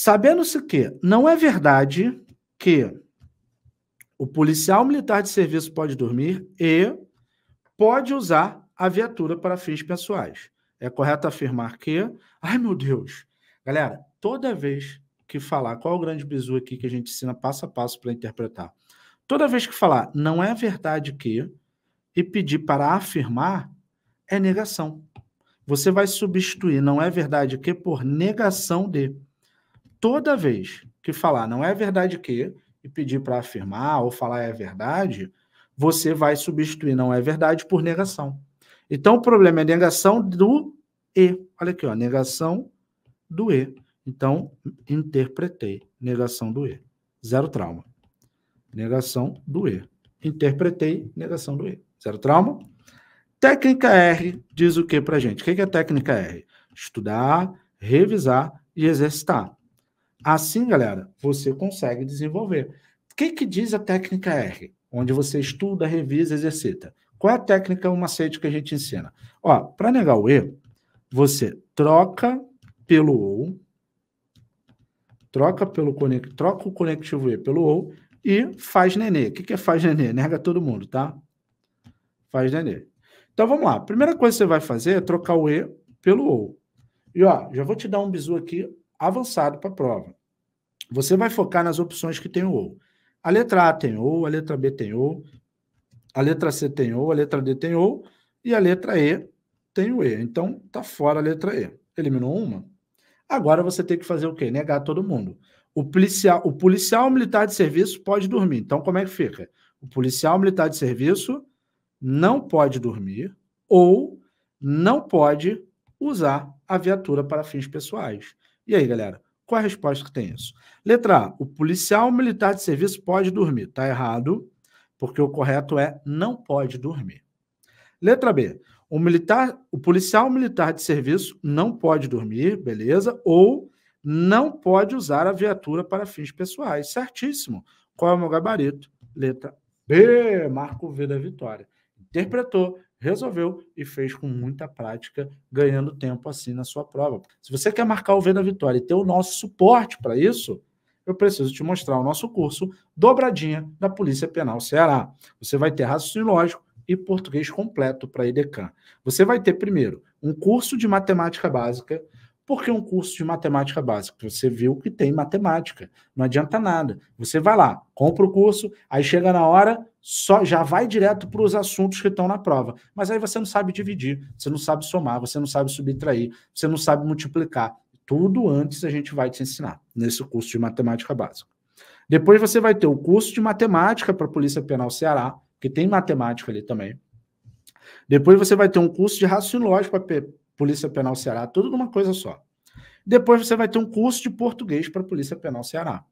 Sabendo-se que não é verdade que o policial militar de serviço pode dormir e pode usar a viatura para fins pessoais. É correto afirmar que, ai meu Deus, galera, toda vez que falar, qual é o grande bizu aqui que a gente ensina passo a passo para interpretar? Toda vez que falar, não é verdade que, e pedir para afirmar, é negação. Você vai substituir não é verdade que por negação de. Toda vez que falar não é verdade que e pedir para afirmar ou falar é verdade, você vai substituir não é verdade por negação. Então o problema é negação do e. Olha aqui, ó, negação do e. Então interpretei negação do e. Zero trauma. Negação do e. Interpretei negação do e. Zero trauma. Técnica R diz o que para gente? O que é técnica R? Estudar, revisar e exercitar. Assim, galera, você consegue desenvolver. O que, que diz a técnica R? Onde você estuda, revisa, exercita. Qual é a técnica, o macete que a gente ensina? Ó, para negar o E, você troca pelo OU, troca pelo conect, troca o conectivo E pelo OU e faz nenê. O que, que é faz nenê? Nega todo mundo, tá? Faz nenê. Então vamos lá. A primeira coisa que você vai fazer é trocar o E pelo OU. E ó, já vou te dar um bizu aqui avançado para a prova. Você vai focar nas opções que tem o OU. A letra A tem OU, a letra B tem OU, a letra C tem OU, a letra D tem OU e a letra E tem o E. Então, tá fora a letra E. Eliminou uma? Agora você tem que fazer o quê? Negar todo mundo. O policial, o policial militar de serviço pode dormir. Então, como é que fica? O policial militar de serviço não pode dormir ou não pode usar a viatura para fins pessoais. E aí, galera? Qual a resposta que tem isso? Letra A. O policial militar de serviço pode dormir. Está errado, porque o correto é não pode dormir. Letra B. O, militar, o policial militar de serviço não pode dormir, beleza? Ou não pode usar a viatura para fins pessoais. Certíssimo. Qual é o meu gabarito? Letra B. Marco V da Vitória. Interpretou resolveu e fez com muita prática, ganhando tempo assim na sua prova. Se você quer marcar o V na vitória e ter o nosso suporte para isso, eu preciso te mostrar o nosso curso Dobradinha da Polícia Penal Ceará. Você vai ter raciocínio lógico e português completo para a IDECAM. Você vai ter primeiro um curso de matemática básica, porque é um curso de matemática básica. Você viu que tem matemática, não adianta nada. Você vai lá, compra o curso, aí chega na hora, só já vai direto para os assuntos que estão na prova. Mas aí você não sabe dividir, você não sabe somar, você não sabe subtrair, você não sabe multiplicar. Tudo antes a gente vai te ensinar nesse curso de matemática básica. Depois você vai ter o curso de matemática para a Polícia Penal Ceará, que tem matemática ali também. Depois você vai ter um curso de raciocínio lógico para Polícia Penal Ceará, tudo numa coisa só. Depois você vai ter um curso de português para Polícia Penal Ceará.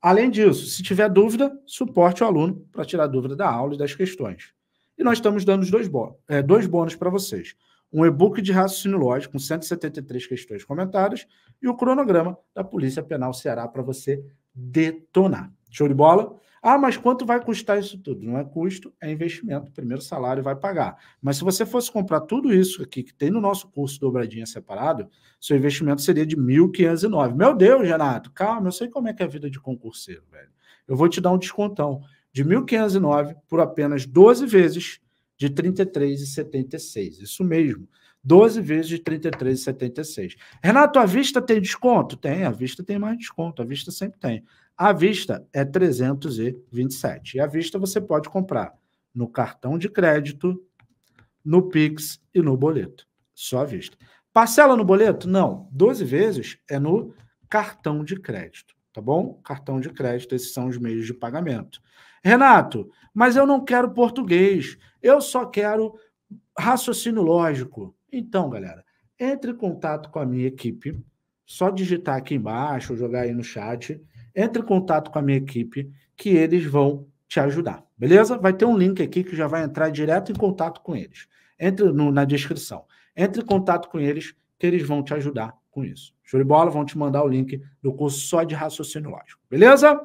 Além disso, se tiver dúvida, suporte o aluno para tirar dúvida da aula e das questões. E nós estamos dando dois, é, dois bônus para vocês. Um e-book de raciocínio lógico com 173 questões comentadas e o cronograma da Polícia Penal Ceará para você detonar. Show de bola? Ah, mas quanto vai custar isso tudo? Não é custo, é investimento. Primeiro salário vai pagar. Mas se você fosse comprar tudo isso aqui que tem no nosso curso dobradinha separado, seu investimento seria de 1.509. Meu Deus, Renato, calma, eu sei como é que é a vida de concurseiro, velho. Eu vou te dar um descontão de 1.509 por apenas 12 vezes de 33,76. Isso mesmo. 12 vezes de 33,76. Renato, a vista tem desconto? Tem, a vista tem mais desconto, a vista sempre tem. À vista é 327. E à vista você pode comprar no cartão de crédito, no Pix e no boleto. Só à vista. Parcela no boleto? Não. 12 vezes é no cartão de crédito, tá bom? Cartão de crédito, esses são os meios de pagamento. Renato, mas eu não quero português. Eu só quero raciocínio lógico. Então, galera, entre em contato com a minha equipe. Só digitar aqui embaixo, jogar aí no chat entre em contato com a minha equipe, que eles vão te ajudar, beleza? Vai ter um link aqui que já vai entrar direto em contato com eles. Entre no, na descrição. Entre em contato com eles, que eles vão te ajudar com isso. Show de bola, vão te mandar o link do curso só de raciocínio lógico, beleza?